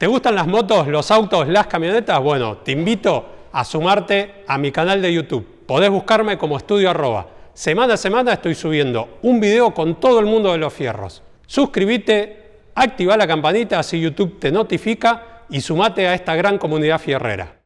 ¿Te gustan las motos, los autos, las camionetas? Bueno, te invito a sumarte a mi canal de YouTube. Podés buscarme como estudio arroba. Semana a semana estoy subiendo un video con todo el mundo de los fierros. Suscríbete, activa la campanita así YouTube te notifica y sumate a esta gran comunidad fierrera.